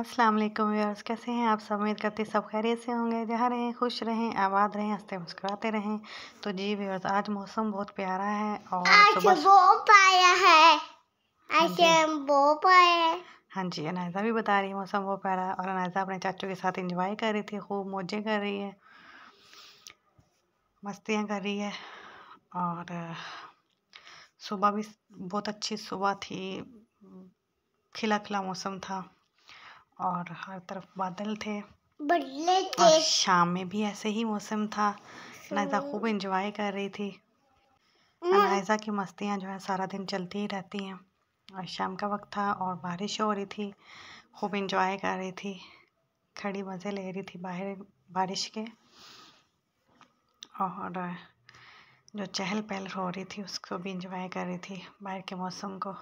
अस्सलाम वालेकुम व्यूअर्स कैसे हैं आप सब उम्मीद करते सब खैरियत से होंगे जहाँ रहें खुश रहें आबाद रहें हंसते मुस्कुराते रहें तो जी व्यूअर्स आज मौसम बहुत प्यारा है और हाँ, हाँ जी अनायजा भी बता रही है मौसम बहुत प्यारा और अनायजा अपने चाचू के साथ इंजॉय कर रही थी खूब मौजें कर रही है मस्तियाँ कर रही है और सुबह भी बहुत अच्छी सुबह थी खिला खिला मौसम था और हर तरफ बादल थे और शाम में भी ऐसे ही मौसम था नायजा तो हम्म। खूब इंजॉय कर रही थी नायजा हम्म। की मस्तियाँ जो है सारा दिन चलती ही रहती हैं और शाम का वक्त था और बारिश हो रही थी खूब इंजॉय कर रही थी खड़ी मज़े ले रही थी बाहर बारिश के और जो चहल पहल हो रही थी उसको भी इंजॉय कर रही थी बाहर के मौसम को